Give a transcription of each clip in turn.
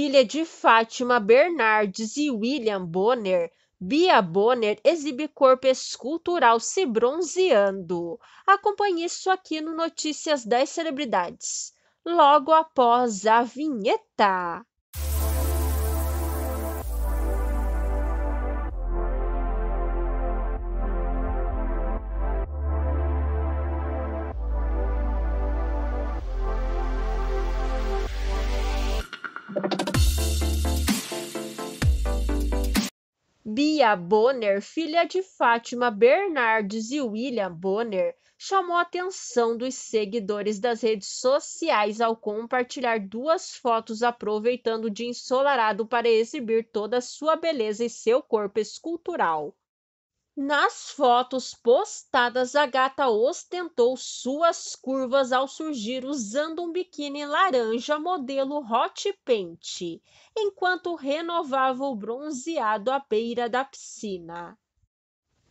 filha de Fátima Bernardes e William Bonner, Bia Bonner exibe corpo escultural se bronzeando. Acompanhe isso aqui no Notícias das Celebridades, logo após a vinheta. Bia Bonner, filha de Fátima Bernardes e William Bonner, chamou a atenção dos seguidores das redes sociais ao compartilhar duas fotos aproveitando o dia ensolarado para exibir toda a sua beleza e seu corpo escultural. Nas fotos postadas, a gata ostentou suas curvas ao surgir usando um biquíni laranja modelo hot paint, enquanto renovava o bronzeado à beira da piscina.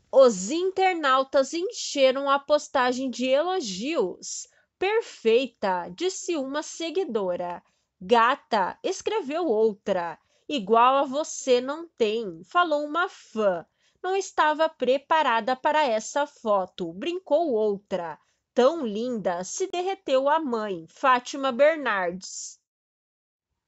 Os internautas encheram a postagem de elogios. Perfeita, disse uma seguidora. Gata, escreveu outra. Igual a você não tem, falou uma fã não estava preparada para essa foto, brincou outra. Tão linda, se derreteu a mãe, Fátima Bernardes.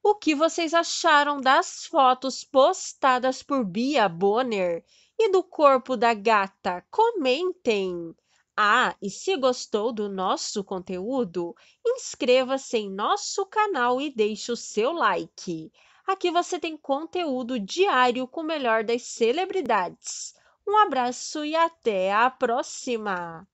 O que vocês acharam das fotos postadas por Bia Bonner e do corpo da gata? Comentem! Ah, e se gostou do nosso conteúdo, inscreva-se em nosso canal e deixe o seu like. Aqui você tem conteúdo diário com o melhor das celebridades. Um abraço e até a próxima!